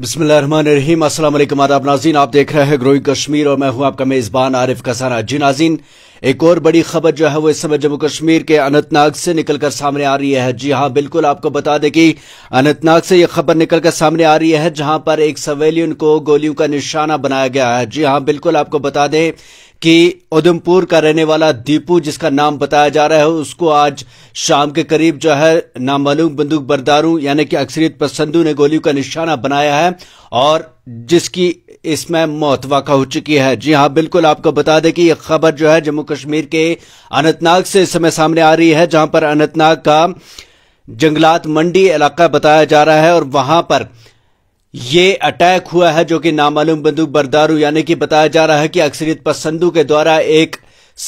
बसमीम असलम आदाब नाजीन आप देख रहे हैं ग्रोइंग कश्मीर और मैं हूं आपका मेज़बान आरिफ कसाना जी नाजीन एक और बड़ी खबर जो है वो इस समय जम्मू कश्मीर के अनंतनाग से निकलकर सामने आ रही है जी हां बिल्कुल आपको बता दें कि अनंतनाग से यह खबर निकलकर सामने आ रही है जहां पर एक सवेलियन को गोलियों का निशाना बनाया गया है जी हां बिल्कुल आपको बता दें कि उधमपुर का रहने वाला दीपू जिसका नाम बताया जा रहा है उसको आज शाम के करीब जो है नामालूम बंदूक बरदारू यानी कि अक्सरियत पसंदू ने गोलियों का निशाना बनाया है और जिसकी इसमें मौत वाक़ हो चुकी है जी हाँ बिल्कुल आपको बता दें कि यह खबर जो है जम्मू कश्मीर के अनंतनाग से इस समय सामने आ रही है जहां पर अनंतनाग का जंगलात मंडी इलाका बताया जा रहा है और वहां पर ये अटैक हुआ है जो कि नामालूम बंदूक बरदारू यानी कि बताया जा रहा है कि अक्सरियत पसंदू के द्वारा एक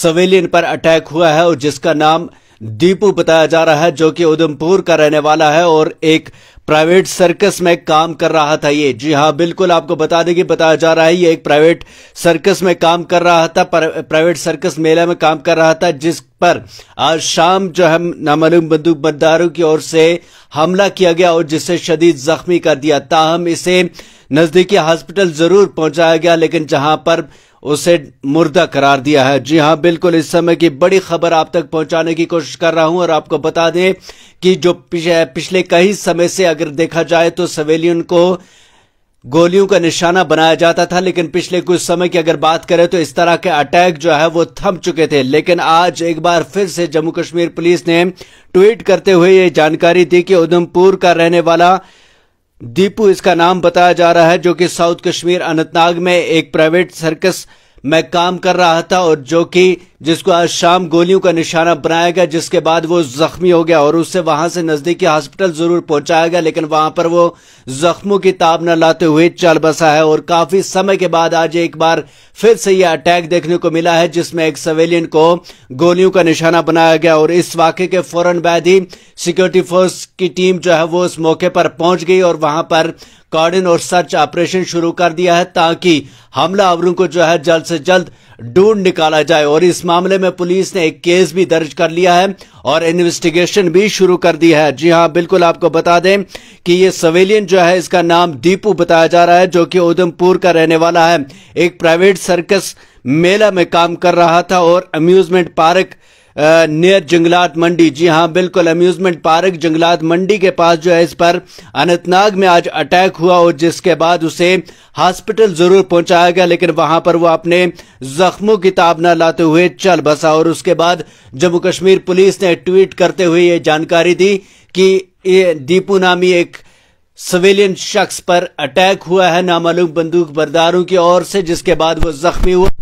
सवेलियन पर अटैक हुआ है और जिसका नाम दीपू बताया जा रहा है जो कि उधमपुर का रहने वाला है और एक प्राइवेट सर्कस में काम कर रहा था ये जी हाँ बिल्कुल आपको बता दें बताया जा रहा है ये एक प्राइवेट सर्कस में काम कर रहा था प्राइवेट सर्कस मेला में काम कर रहा था जिस पर आज शाम जो है नामालूम बंदूकबंदारों की ओर से हमला किया गया और जिसे शदीद जख्मी कर दिया ताहम इसे नजदीकी हॉस्पिटल जरूर पहुंचाया गया लेकिन जहां पर उसे मुर्दा करार दिया है जी हां बिल्कुल इस समय की बड़ी खबर आप तक पहुंचाने की कोशिश कर रहा हूं और आपको बता दें कि जो पिछले कई समय से अगर देखा जाए तो सवेलियन को गोलियों का निशाना बनाया जाता था लेकिन पिछले कुछ समय की अगर बात करें तो इस तरह के अटैक जो है वो थम चुके थे लेकिन आज एक बार फिर से जम्मू कश्मीर पुलिस ने ट्वीट करते हुए ये जानकारी दी कि उधमपुर का रहने वाला दीपू इसका नाम बताया जा रहा है जो कि साउथ कश्मीर अनंतनाग में एक प्राइवेट सर्कस में काम कर रहा था और जो कि जिसको आज शाम गोलियों का निशाना बनाया गया जिसके बाद वो जख्मी हो गया और उससे वहां से नजदीकी हॉस्पिटल जरूर पहुंचाया गया लेकिन वहां पर वो जख्मों की ताब न लाते हुए चल बसा है और काफी समय के बाद आज एक बार फिर से यह अटैक देखने को मिला है जिसमें एक सवेलियन को गोलियों का निशाना बनाया गया और इस वाक्य के फौरन बाद ही सिक्योरिटी फोर्स की टीम जो है वो इस मौके पर पहुंच गई और वहां पर कॉर्डन और सर्च ऑपरेशन शुरू कर दिया है ताकि हमलावरों को जो है जल्द से जल्द ढूंढ निकाला जाए और इस मामले में पुलिस ने एक केस भी दर्ज कर लिया है और इन्वेस्टिगेशन भी शुरू कर दी है जी हाँ बिल्कुल आपको बता दें कि ये सवेलियन जो है इसका नाम दीपू बताया जा रहा है जो कि उधमपुर का रहने वाला है एक प्राइवेट सर्कस मेला में काम कर रहा था और अम्यूजमेंट पार्क नियर जंगलात मंडी जी हाँ बिल्कुल अम्यूजमेंट पार्क जंगलात मंडी के पास जो है इस पर अनंतनाग में आज अटैक हुआ और जिसके बाद उसे हॉस्पिटल जरूर पहुंचाया गया लेकिन वहां पर वो अपने जख्मों की ताब न लाते हुए चल बसा और उसके बाद जम्मू कश्मीर पुलिस ने ट्वीट करते हुए ये जानकारी दी कि ये दीपू नामी एक सिविलियन शख्स पर अटैक हुआ है नामालूम बंदूक बरदारों की ओर से जिसके बाद वो जख्मी हुआ